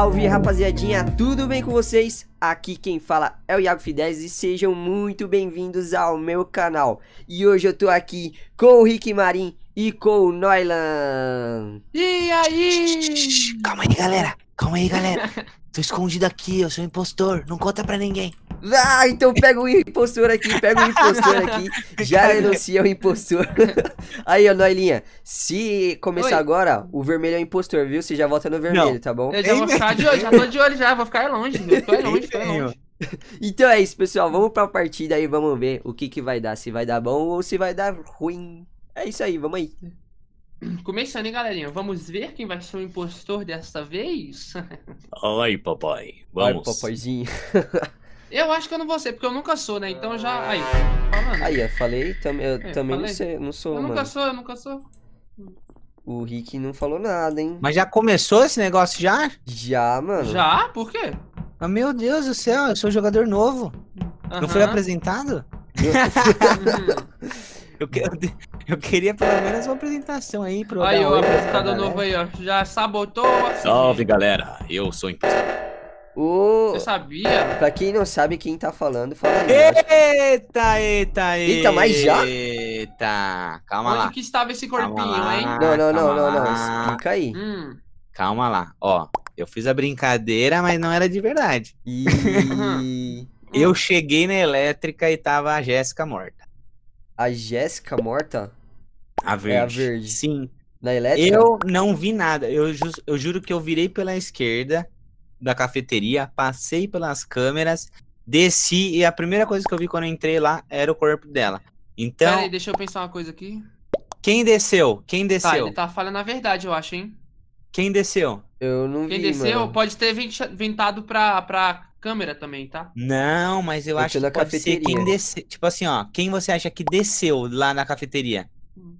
Salve rapaziadinha, tudo bem com vocês? Aqui quem fala é o Iago Fidez e sejam muito bem-vindos ao meu canal. E hoje eu tô aqui com o Rick Marim e com o Noilan. E aí? Calma aí, galera. Calma aí, galera. tô escondido aqui, eu sou um impostor. Não conta pra ninguém. Ah, então pega o impostor aqui, pega o impostor aqui. Já denuncia o impostor. Aí, ó, Noilinha, se começar Oi. agora, o vermelho é o impostor, viu? Você já volta no vermelho, Não. tá bom? Eu já vou ficar de olho, já tô de olho já, vou ficar longe, eu tô longe, tô longe. Então é isso, pessoal. Vamos pra partida aí, vamos ver o que que vai dar. Se vai dar bom ou se vai dar ruim. É isso aí, vamos aí. Começando, hein, galerinha? Vamos ver quem vai ser o impostor dessa vez? Ai, papai. Vamos. Ai, papaizinho. Eu acho que eu não vou ser, porque eu nunca sou, né? Então já. Aí, falando. Aí, eu falei, tam, eu é, também falei. Não, sei, não sou. Eu mano. nunca sou, eu nunca sou. O Rick não falou nada, hein? Mas já começou esse negócio já? Já, mano. Já? Por quê? Ah, meu Deus do céu, eu sou jogador novo. Não foi apresentado? eu, que, eu, eu, queria pelo menos uma apresentação aí pro. Aí, o apresentador né? novo aí, ó. Já sabotou. Assim. Salve, galera. Eu sou impostor. O... Você sabia? Pra quem não sabe quem tá falando, fala aí. Eita, né? eita, eita. Eita, mas já? Eita, calma Onde lá. Onde que estava esse corpinho, hein? Não, não, não, não, não, não. aí. Hum. Calma lá, ó. Eu fiz a brincadeira, mas não era de verdade. E... eu cheguei na elétrica e tava a Jéssica morta. A Jéssica morta? A verde. É a verde. Sim. Na elétrica? Eu não vi nada. Eu, ju eu juro que eu virei pela esquerda da cafeteria, passei pelas câmeras, desci e a primeira coisa que eu vi quando eu entrei lá era o corpo dela. Então. Peraí, deixa eu pensar uma coisa aqui. Quem desceu? Quem tá, desceu? Tá, ele tá falando a verdade, eu acho, hein? Quem desceu? Eu não Quem vi. Quem desceu mano. pode ter ventado pra, pra câmera também, tá? Não, mas eu, eu acho que pode ser quem desceu. Tipo assim, ó, quem você acha que desceu lá na cafeteria? Hum.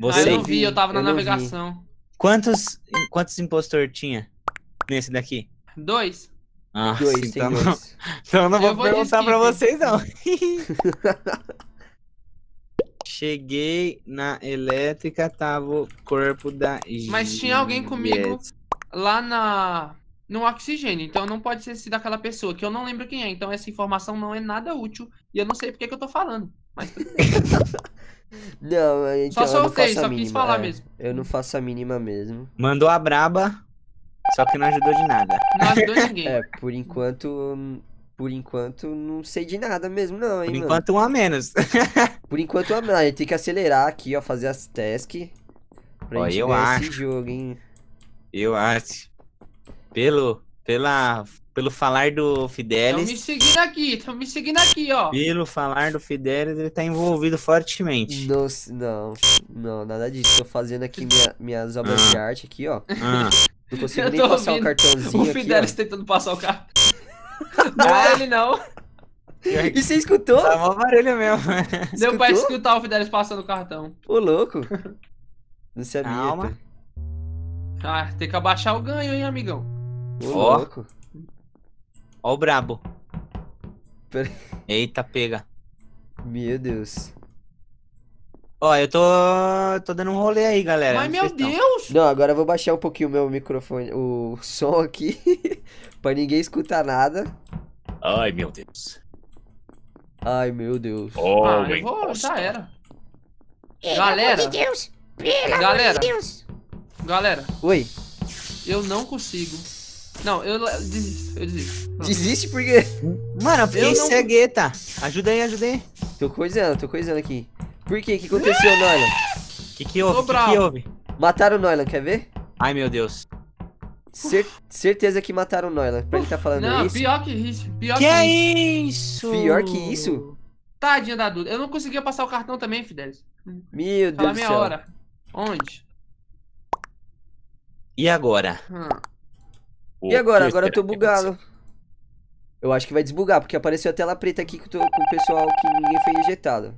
Você... Ah, eu não vi, eu tava eu na navegação. Quantos, quantos impostor tinha? nesse daqui? Dois. Ah, dois, sim, então, dois. Não, então eu não vou, vou perguntar para vocês, não. Cheguei na elétrica, tava o corpo da Mas tinha alguém comigo lá na no oxigênio, então não pode ser sido aquela pessoa que eu não lembro quem é, então essa informação não é nada útil e eu não sei porque que eu tô falando. Mas Não, só soltei, só quis falar é. mesmo. Eu não faço a mínima mesmo. Mandou a braba. Só que não ajudou de nada. Não ajudou ninguém. É, por enquanto. Por enquanto, não sei de nada mesmo, não, hein, Por enquanto, mano? um a menos. por enquanto, um a menos. A gente tem que acelerar aqui, ó, fazer as tasks. Pra Ó, gente eu ganhar acho. esse jogo, hein? Eu acho. Pelo. Pela pelo falar do Fidelis. Estão me seguindo aqui, estão me seguindo aqui, ó. Pelo falar do Fidelis, ele tá envolvido fortemente. Não, não, não nada disso. Tô fazendo aqui minha, minhas obras ah. de arte aqui, ó. Ah. Não consigo nem passar o cartãozinho. O Fidelis aqui, tentando passar o cartão. não é ele, não. E você escutou? é tá uma barulho mesmo. Deu pra escutar o Fidelis passando o cartão. Ô, louco. Não sabia. Calma. Ah, tem que abaixar o ganho, hein, amigão. Ô, oh. louco. Ó o brabo. Pera... Eita, pega. Meu Deus. Ó, eu tô. tô dando um rolê aí, galera. Mas meu Deus! Não, agora eu vou baixar um pouquinho o meu microfone, o som aqui. pra ninguém escutar nada. Ai, meu Deus. Ai, meu Deus. Oh, ah, eu vou, já era. Pelo galera. Meu Deus. Pelo galera. Deus. Galera. Oi. Eu não consigo. Não, eu desisto, eu desisto. Não. Desiste porque. Mano, eu fiquei não... cegueta. Ajuda aí, ajuda aí. Tô coisando, tô coisando aqui. Por quê? O que aconteceu, Noylan? O que, que houve? O que, que, houve? Mataram o Noylan, quer ver? Ai, meu Deus. Cer certeza que mataram o Noylan, pra ele tá falando não, isso. Não, pior que isso. Pior que, que é isso. Pior que isso? Tadinha da Duda. Eu não conseguia passar o cartão também, Fidelis. Meu Fala Deus do céu. meia hora. Onde? E agora? Hum e agora? Agora eu tô bugado. Eu acho que vai desbugar, porque apareceu a tela preta aqui com, o pessoal que ninguém foi injetado.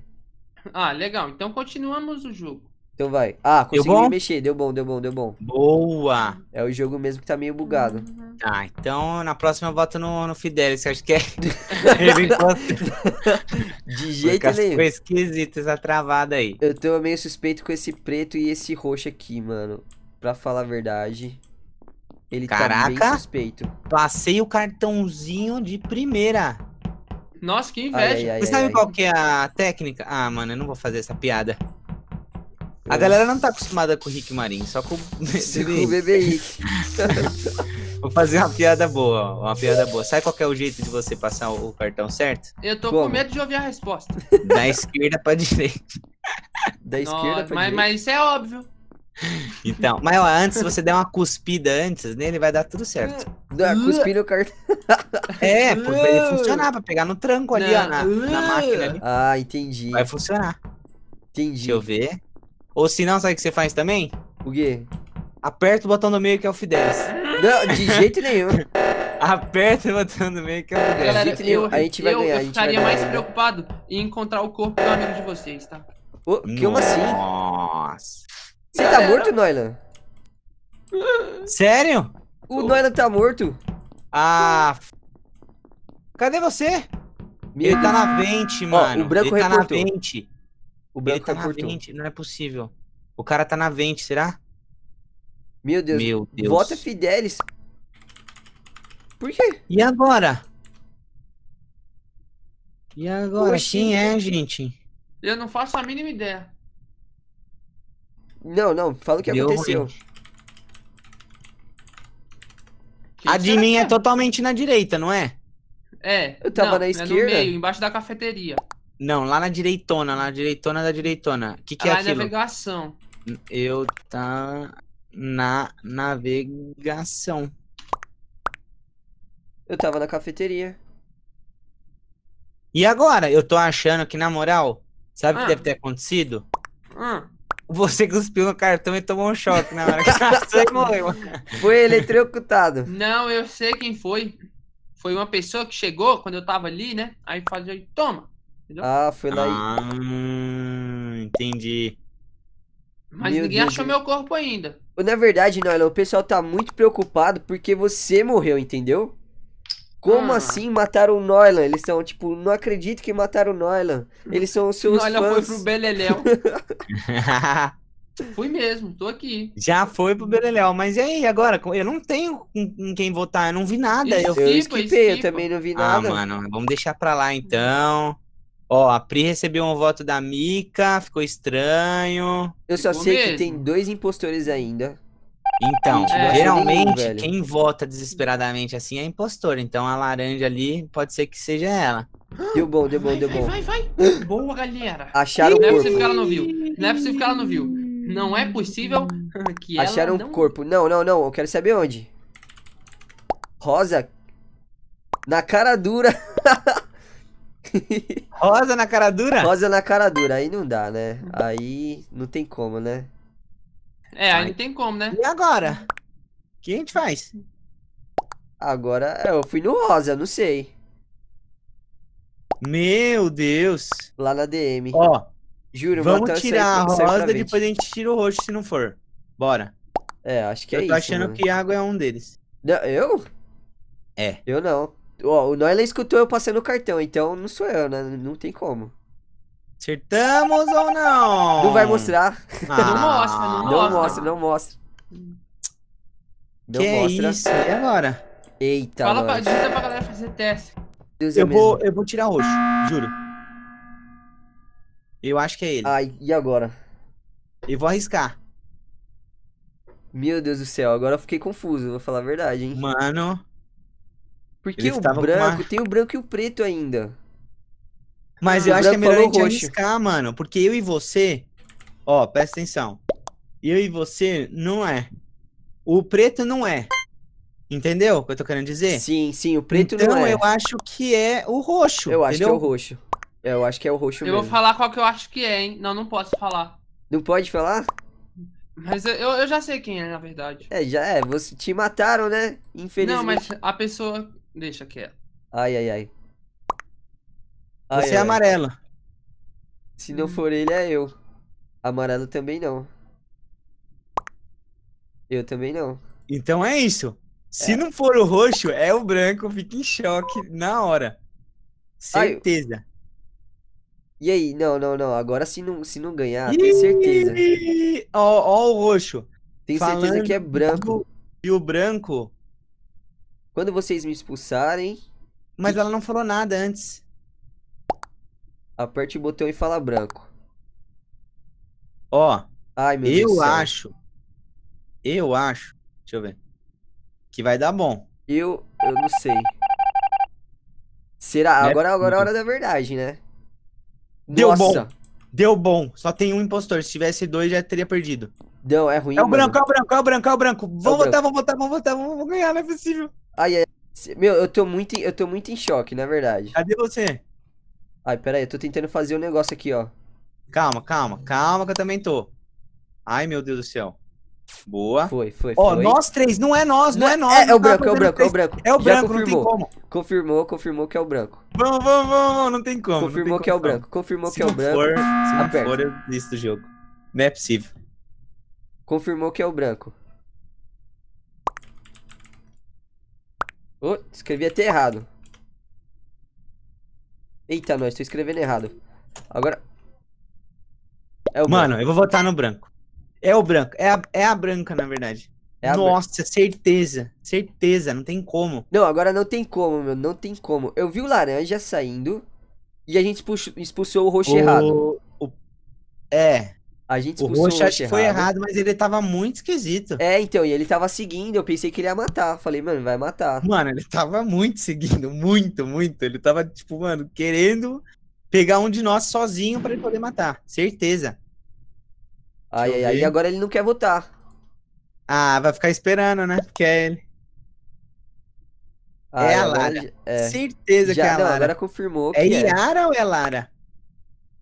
Ah, legal. Então continuamos o jogo. Então vai. Ah, consegui mexer. Deu bom, deu bom, deu bom. Boa! É o jogo mesmo que tá meio bugado. Ah, então na próxima eu boto no, no Fidelis, acho que é. De jeito nenhum. Ficou esquisito essa tá travada aí. Eu tô meio suspeito com esse preto e esse roxo aqui, mano. Pra falar a verdade. Ele Caraca, tá bem suspeito. Passei o cartãozinho de primeira. Nossa, que inveja. Ai, ai, ai, Você sabe qual que é a técnica? Ah, mano, eu não vou fazer essa piada. A galera não tá acostumada com o Rick Marim, só com o Rick. Vou fazer uma piada boa, uma piada boa. Sabe qual é o jeito de você passar o, o cartão certo? Eu tô Como? com medo de ouvir a resposta. Da esquerda pra direita. Da Nossa, esquerda pra mas, direita. Mas isso é óbvio. Então, mas ó, antes, se você der uma cuspida antes nele, Ele vai dar tudo certo. Dá no o cartão. Tá- é, pra ele funcionar, pra pegar no tranco ali, ó, na, na máquina ali. Ah, entendi. Vai funcionar. Entendi. Deixa eu ver. Ou se não, sabe o que você faz também? O quê? Aperta o botão do meio que é o f Não, de jeito nenhum. Aperta o botão do meio que é o f Galera, de eu, a gente vai eu, ganhar. Eu ficaria mais ganhar. Né? preocupado em encontrar o corpo do amigo de vocês, tá? que Nossa. uma assim? Nossa. Você tá morto, Noilan? Sério? O Noilan tá morto. Ah. Cadê você? Meu Ele tá na vente, mano. Ó, tá o branco Ele tá na vente. O branco Ele tá reportou. na vente, não é possível. O cara tá na vente, será? Meu Deus. Meu Deus. Vota Fidelis. Por quê? E agora? E agora? Poxa. Quem é, gente? Eu não faço a mínima ideia. Não, não, fala o que Deu aconteceu. a de mim é, é totalmente na direita, não é? É. Eu tava não, na esquerda. É no meio, embaixo da cafeteria. Não, lá na direitona, lá na direitona da direitona. O que, que é, é aquilo? navegação. Eu tá na navegação. Eu tava na cafeteria. E agora? Eu tô achando que, na moral, sabe o ah. que deve ter acontecido? Ah. Você cuspiu no cartão e tomou um choque na hora que você morreu. Foi eletrocutado. Não, eu sei quem foi. Foi uma pessoa que chegou quando eu tava ali, né? Aí fazia, toma. Entendeu? Ah, foi lá ah, Entendi. Mas meu ninguém Deus achou Deus. meu corpo ainda. Na verdade, não. o pessoal tá muito preocupado porque você morreu, entendeu? Como ah. assim mataram o Noilan? Eles são tipo, não acredito que mataram o Noilan. Eles são os seus Noilan fãs. foi pro Beleléu. Fui mesmo, tô aqui. Já foi pro Beleléu, mas e aí, agora? Eu não tenho em quem votar, eu não vi nada. Esquipa, eu esquipei, eu também não vi ah, nada. Ah, mano, vamos deixar pra lá então. Ó, a Pri recebeu um voto da Mika, ficou estranho. Eu só ficou sei mesmo. que tem dois impostores ainda. Então, é, geralmente é quem vota desesperadamente assim é impostor. Então a laranja ali pode ser que seja ela. Deu bom, deu bom, deu vai, bom. Vai, vai, vai. Boa, galera. Acharam o corpo. Não é possível que ela não viu. Não é possível que ela não viu. Não é possível que Acharam o não... corpo. Não, não, não. Eu quero saber onde. Rosa. Na cara dura. Rosa na cara dura? Rosa na cara dura. Aí não dá, né? Aí não tem como, né? É, aí não tem como, né? E agora? O que a gente faz? Agora é, eu fui no rosa, não sei. Meu Deus. Lá na DM. Ó, juro, vamos tirar a rosa, depois a gente tira o roxo se não for. Bora. É, acho que eu é isso. Eu tô achando mano. que água é um deles. Não, eu? É. Eu não. Ó, o Noila escutou eu passando o cartão, então não sou eu, né? Não tem como. Acertamos ou não? vai mostrar. Ah, não mostra, não, não mostra. Não mostra, não que é mostra. É isso? E agora? Eita. Fala pra, gente pra galera fazer teste. Deus é eu, é vou, eu vou tirar roxo, juro. Eu acho que é ele. Ai, e agora? Eu vou arriscar. Meu Deus do céu, agora eu fiquei confuso, vou falar a verdade, hein? Mano. Porque o tá branco, uma... tem o branco e o preto ainda. Mas ah, eu acho que é melhor a gente roxo. arriscar, mano. Porque eu e você, Ó, presta atenção. Eu e você não é. O preto não é. Entendeu o que eu tô querendo dizer? Sim, sim, o preto então, não é. Então eu acho que é o roxo. Eu acho entendeu? que é o roxo. Eu acho que é o roxo eu mesmo. É eu vou falar qual que eu acho que é, hein? Não, não posso falar. Não pode falar? Mas eu, eu já sei quem é, na verdade. É, já é. Você, te mataram, né? Infelizmente. Não, mas a pessoa. Deixa quieto. Ai, ai, ai. É ai você ai, é amarelo. Se não for ele, é eu. Amarelo também não. Eu também não. Então é isso. Se é. não for o roxo, é o branco, fica em choque na hora. Certeza. Ai, e aí? Não, não, não. Agora se não, se não ganhar, Iiii... tenho certeza. Ó, ó o roxo. Tenho certeza que é branco. E o branco? Quando vocês me expulsarem... Mas ela não falou nada antes. Aperte o botão e fala branco. Ó, Ai, meu eu Deus acho. Céu. Eu acho. Deixa eu ver. Que vai dar bom. Eu, eu não sei. Será? Né? Agora, agora é a hora da verdade, né? Deu Nossa. bom. Deu bom. Só tem um impostor. Se tivesse dois, já teria perdido. Não, é ruim. É o mano. branco, é o branco, é o branco, é o branco. Vamos é votar, vamos votar, vamos votar, vamos ganhar, não é possível. Ai, ai. Meu, eu tô muito, eu tô muito em choque, na verdade. Cadê você? Ai, peraí, eu tô tentando fazer um negócio aqui, ó. Calma, calma, calma que eu também tô. Ai, meu Deus do céu. Boa. Foi, foi, Ó, foi. nós três, não é nós, não, não é nós. É, é, o tá branco, é o branco, é o branco. É o branco, Já confirmou. não tem como. Confirmou, confirmou que é o branco. Vamos, vamos, vamos, não tem como. Confirmou tem que como. é o branco, confirmou se que é o branco. For, se não Aperta. for, eu desisto do jogo. Não é possível. Confirmou que é o branco. Oh, escrevi até errado. Eita, nós, tô escrevendo errado. Agora, é Mano, branco. eu vou votar no branco. É o branco. É a, é a branca, na verdade. É Nossa, branca. certeza. Certeza, não tem como. Não, agora não tem como, meu. Não tem como. Eu vi o laranja saindo e a gente expulsou, expulsou o roxo o... errado. O... É. A gente expulsou o roxo, o roxo acho errado. foi errado, mas ele tava muito esquisito. É, então, e ele tava seguindo, eu pensei que ele ia matar. Falei, mano, vai matar. Mano, ele tava muito seguindo, muito, muito. Ele tava, tipo, mano, querendo pegar um de nós sozinho para ele poder matar. Certeza. Ai, ai, ai, e agora ele não quer votar. Ah, vai ficar esperando, né? Porque é ele. Ah, é a Lara. É. Certeza Já, que é a não, Lara. agora confirmou é que é. ou é Lara?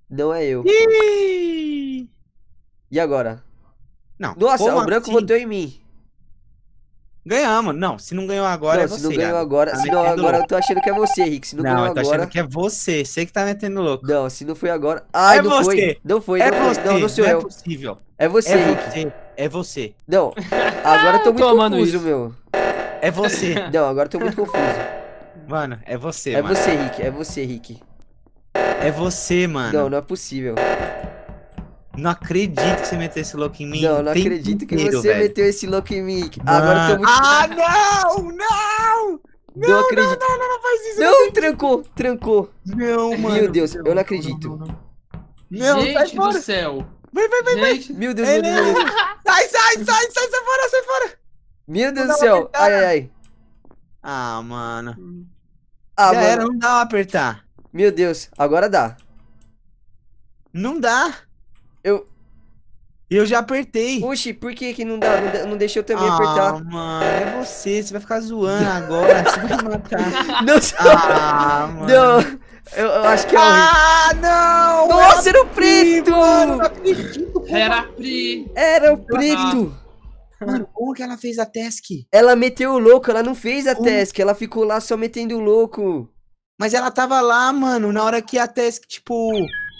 Não é eu. Ih! E agora? Não. Nossa, o branco assim? votou em mim. Ganhamos. Não, se não ganhou agora não, é você. Se não ganhou agora, tá se não, agora louco. eu tô achando que é você, Rick. Se não, não ganhou eu tô agora... achando que é você. Você que tá metendo louco. Não, se não foi agora. Ai, é não você. foi. Não foi. É não, você. Não, não sou não é eu. É possível. É você, é Rick. Você. É você. Não, agora eu tô muito Tomando confuso, isso. meu. É você. Não, agora eu tô muito confuso. Mano, é você, É mano. você, Rick. É você, Rick. É você, mano. Não, não é possível. Não acredito que você meteu esse louco em mim. Não, não acredito que inteiro, você velho. meteu esse louco em mim. Não. Agora eu tô ah. muito. Ah, não! Não! Não, não acredito. Não, não, não, faz isso. Não, não trancou, trancou. Não, mano. Meu Deus, eu não acredito. Não, não, Gente sai fora. do céu. Vai, vai, vai, vai. É, meu Deus, meu Deus, meu Deus. Sai, sai, sai, sai, sai fora, sai fora. Meu Deus do céu. Ai, ai, ai. Ah, mano. Ah, Já mano. era, não dá pra apertar. Meu Deus, agora dá. Não dá. Eu. Eu já apertei. Oxi, por que que não dá? Não, não deixou eu também ah, apertar. Ah, mano, é você. Você vai ficar zoando agora. você vai matar. Não, ah, mano. Não. Eu, eu, acho que é Ah, não! Nossa, era, era o preto! Mano, era Pri. Era o preto. Mano, como que ela fez a task? Ela meteu o louco, ela não fez a como? task, ela ficou lá só metendo o louco. Mas ela tava lá, mano, na hora que a task, tipo,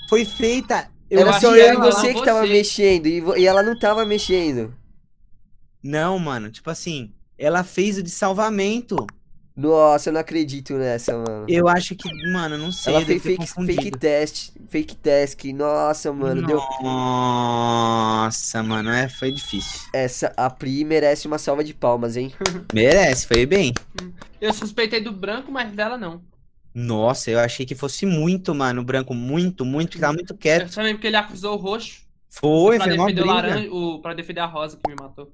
foi feita, eu Era só eu e você que tava você. mexendo, e, e ela não tava mexendo. Não, mano, tipo assim, ela fez o de salvamento. Nossa, eu não acredito nessa, mano. Eu acho que, mano, não sei. Ela fez fake, fake test, fake test. Nossa, mano, Nossa, deu. Nossa, mano, é, foi difícil. Essa, a Pri merece uma salva de palmas, hein? merece, foi bem. Eu suspeitei do branco, mas dela não. Nossa, eu achei que fosse muito, mano, branco, muito, muito, que tava muito quieto. Eu também porque ele acusou o roxo. Foi, pra defender o laranja, o, pra defender a rosa que me matou.